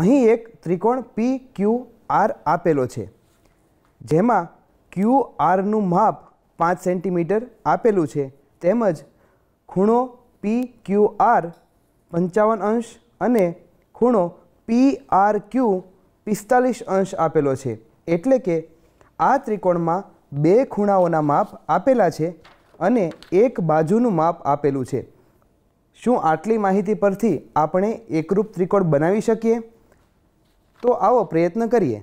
અહીં એક ત્રિકોણ પી ક્યુ આર આપેલો છે જેમાં ક્યુ આરનું માપ પાંચ સેન્ટીમીટર આપેલું છે તેમજ ખૂણો પી ક્યુ આર પંચાવન અંશ અને ખૂણો પી આર ક્યુ પિસ્તાલીસ અંશ આપેલો છે એટલે કે આ ત્રિકોણમાં બે ખૂણાઓના માપ આપેલા છે અને એક બાજુનું માપ આપેલું છે શું આટલી માહિતી પરથી આપણે એકરૂપ ત્રિકોણ બનાવી શકીએ તો આવો પ્રયત્ન કરીએ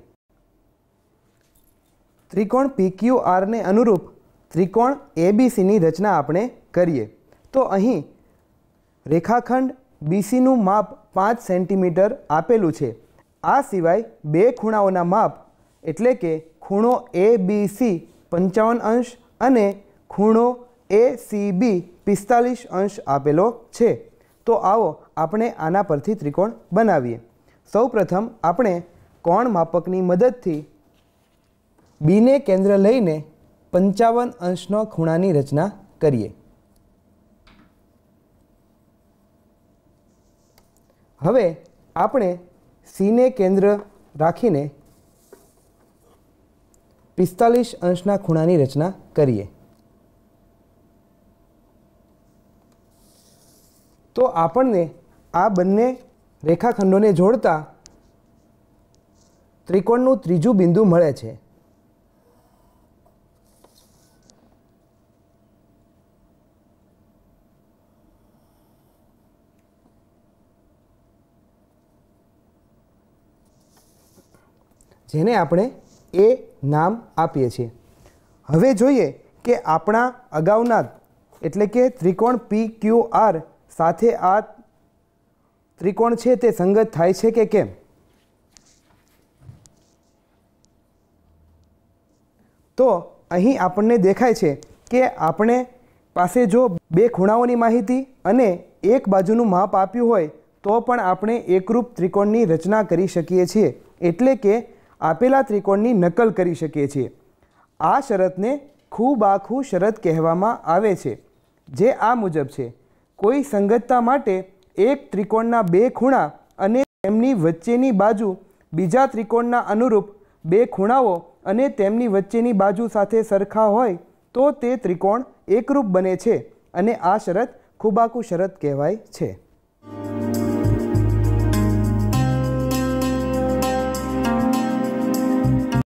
ત્રિકોણ પીક્યુઆરને અનુરૂપ ત્રિકોણ એબીસીની રચના આપણે કરીએ તો અહીં રેખાખંડ બીસીનું માપ પાંચ સેન્ટીમીટર આપેલું છે આ સિવાય બે ખૂણાઓના માપ એટલે કે ખૂણો એ બી સી પંચાવન અંશ અને ખૂણો એ સી બી પિસ્તાલીસ અંશ આપેલો છે તો આવો આપણે આના પરથી ત્રિકોણ બનાવીએ સૌપ્રથમ આપણે કોણ માપકની મદદથી બીને કેન્દ્ર લઈને પંચાવન અંશનો ખૂણાની રચના કરીએ હવે આપણે સીને કેન્દ્ર રાખીને પિસ્તાલીસ અંશના ખૂણાની રચના કરીએ તો આપણને આ બંને રેખાખંડોને જોડતા ત્રિકોણનું ત્રીજું બિંદુ મળે છે જેને આપણે એ નામ આપીએ છીએ હવે જોઈએ કે આપણા અગાઉના એટલે કે ત્રિકોણ પી ક્યુ આર સાથે આ ત્રિકોણ છે તે સંગત થાય છે કે કેમ તો અહીં આપણને દેખાય છે કે આપણે પાસે જો બે ખૂણાઓની માહિતી અને એક બાજુનું માપ આપ્યું હોય તો પણ આપણે એકરૂપ ત્રિકોણની રચના કરી શકીએ છીએ એટલે કે આપેલા ત્રિકોણની નકલ કરી શકીએ છીએ આ શરતને ખૂબ આખું શરત કહેવામાં આવે છે જે આ મુજબ છે કોઈ સંગતતા માટે એક ત્રિકોણના બે ખૂણા અને તેમની વચ્ચેની બાજુ બીજા ત્રિકોણના અનુરૂપ બે ખૂણાઓ અને તેમની વચ્ચેની બાજુ સાથે સરખા હોય તો તે ત્રિકોણ એકરૂપ બને છે અને આ શરત ખુબાકુ શરત કહેવાય છે